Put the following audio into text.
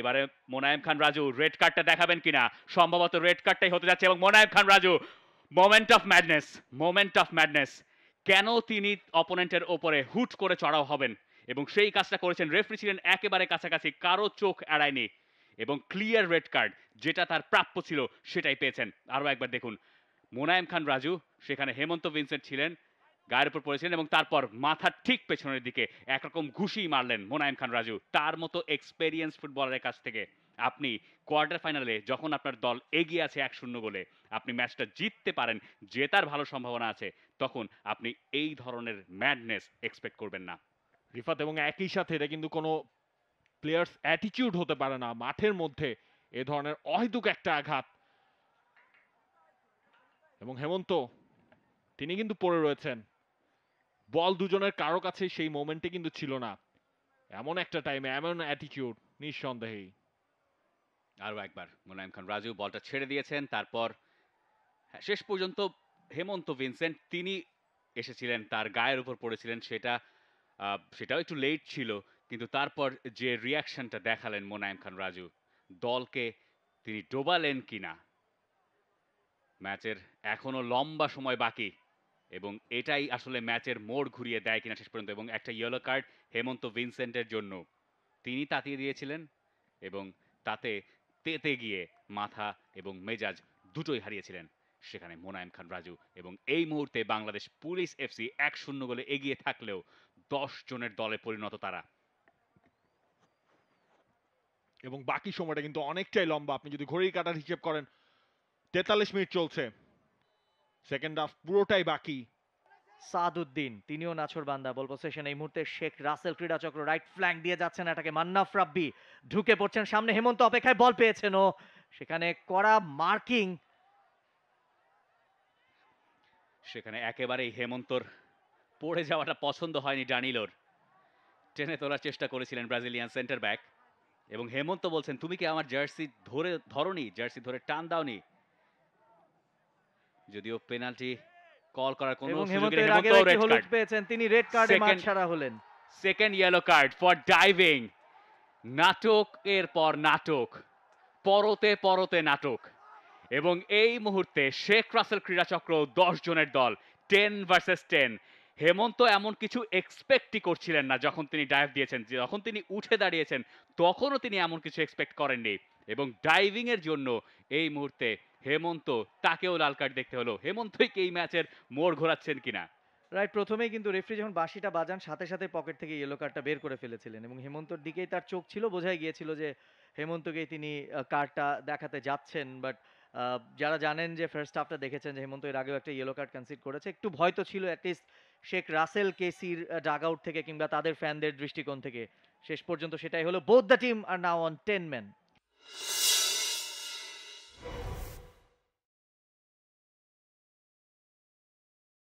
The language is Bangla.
এবারে মোনায়েম খান রাজু রেড কার্ডটা দেখাবেন কিনা সম্ভবত রেড কার্ডটাই হতে যাচ্ছে এবং Monayem Khan Raju moment of madness moment of madness কেন তিনি অপোনেন্টের ওপরে হুট করে চড়াও হবেন এবং সেই কাজটা করেছেন রেফারি ছিলেন একেবারে কাছাকাছি কারো চোখ এড়ায়নি এবং ক্লিয়ার রেড কার্ড যেটা তার প্রাপ্য ছিল সেটাই পেয়েছেন আরও একবার দেখুন মোনায়েম খান রাজু সেখানে হেমন্ত ভিনসেন্ট ছিলেন গায়ের উপর পড়েছিলেন এবং তারপর মাথার ঠিক পেছনের দিকে একরকম ঘুষি মারলেন মোনায়েম খান রাজু তার মতো এক্সপেরিয়েন্স ফুটবলারের কাছ থেকে আপনি কোয়ার্টার ফাইনালে যখন আপনার দল এগিয়ে আছে এক শূন্য গোলে আপনি ম্যাচটা জিততে পারেন জেতার ভালো সম্ভাবনা আছে তখন আপনি এই ধরনের ম্যাডনেস এক্সপেক্ট করবেন না রিফাত এবং একই সাথে এটা কিন্তু কোনো প্লেয়ার্স অ্যাটিটিউড হতে পারে না মাঠের মধ্যে এ ধরনের অহেতুক একটা আঘাত এবং হেমন্ত তিনি কিন্তু পড়ে রয়েছেন বল দুজনের কারো কাছে সেই মোমেন্টে কিন্তু ছিল না এমন একটা টাইমে এমন অ্যাটিটিউড নিঃসন্দেহেই আরও একবার মোনায়েম খান রাজু বলটা ছেড়ে দিয়েছেন তারপর হ্যাঁ, শেষ পর্যন্ত হেমন্ত ভিনসেন্ট তিনি এসেছিলেন তার গায়ের উপর পড়েছিলেন সেটা সেটাও একটু লেট ছিল কিন্তু তারপর যে রিয়াকশনটা দেখালেন মোনায়েম খান রাজু দলকে তিনি ডোবালেন কিনা ম্যাচের এখনও লম্বা সময় বাকি এবং এটাই আসলে ম্যাচের মোড় ঘুরিয়ে দেয় কিনা শেষ পর্যন্ত এবং একটা ইয়েলো কার্ড হেমন্ত ভিনসেন্টের জন্য তিনি তাতিয়ে দিয়েছিলেন এবং তাতে তেতে গিয়ে মাথা এবং মেজাজ দুটোই হারিয়েছিলেন সেখানে মোনায়েম খান রাজু এবং এই মুহূর্তে বাংলাদেশ পুলিশ এফসি এক শূন্য গোলে এগিয়ে থাকলেও দশ জনের দলে পরিণত তারা এবং বাকি সময়টা কিন্তু অনেকটাই লম্বা আপনি যদি ঘড়ির কাটার হিসেব করেন তেতাল্লিশ মিনিট চলছে সেকেন্ড হাফ পুরোটাই বাকি সাদুদ্দিন তিনিও নাছর বান্দা বলবো সেশন এই মুহূর্তে শেখ রাসেল ক্রীড়া চক্র রাইট ফ্ল্যাঙ্ক দিয়ে যাচ্ছেন এটাকে মান্নাফ রাব্বি ঢুকে পড়ছেন সামনে হেমন্ত অপেক্ষায় বল পেয়েছেন ও সেখানে করা মার্কিং সেখানে একেবারেই হেমন্তর পড়ে যাওয়াটা পছন্দ হয়নি ডানিলোর টেনে তোলার চেষ্টা করেছিলেন ব্রাজিলিয়ান সেন্টার ব্যাক এবং হেমন্ত বলছেন তুমি কি আমার জার্সি ধরে ধরনি জার্সি ধরে টান দাওনি যদিও পেনাল্টি কল করার কোনো সুযোগ নেই হেমন্ত রেড কার্ড পেয়েছেন তিনি রেড কার্ডে মাঠ ছাড়া হলেন second yellow card for diving নাটক এর পর নাটক পরতে পরতে নাটক এবং এই মুহূর্তে শেখ রাসেল ক্রীড়াচক্র দশ জনের দল টেন ভার্সেস টেন হেমন্ত এমন কিছু এক্সপেক্টই করছিলেন না যখন তিনি ডাইভ দিয়েছেন যখন তিনি উঠে দাঁড়িয়েছেন তখনও তিনি এমন কিছু এক্সপেক্ট করেননি এবং ডাইভিংয়ের জন্য এই মুহূর্তে হেমন্ত তাকেও লাল কার্ড দেখতে হলো হেমন্তই কি এই ম্যাচের মোড় ঘোরাচ্ছেন কিনা রাইট প্রথমেই কিন্তু রেফরি যখন বাঁশিটা বাজান সাথে সাথে পকেট থেকে ইয়েলো কার্ডটা বের করে ফেলেছিলেন এবং হেমন্তর দিকেই তার চোখ ছিল বোঝাই গিয়েছিল যে হেমন্তকেই তিনি কার্ডটা দেখাতে যাচ্ছেন বাট যারা জানেন যে ফার্স্ট হাফটা দেখেছেন যে হেমন্ত এর আগেও একটা ইয়েলো কার্ড কনসিড করেছে একটু ভয় তো ছিল অ্যাটলিস্ট শেখ রাসেল কেসির ডাগ আউট থেকে কিংবা তাদের ফ্যানদের দৃষ্টিকোণ থেকে শেষ পর্যন্ত সেটাই হলো both the team are now on ten man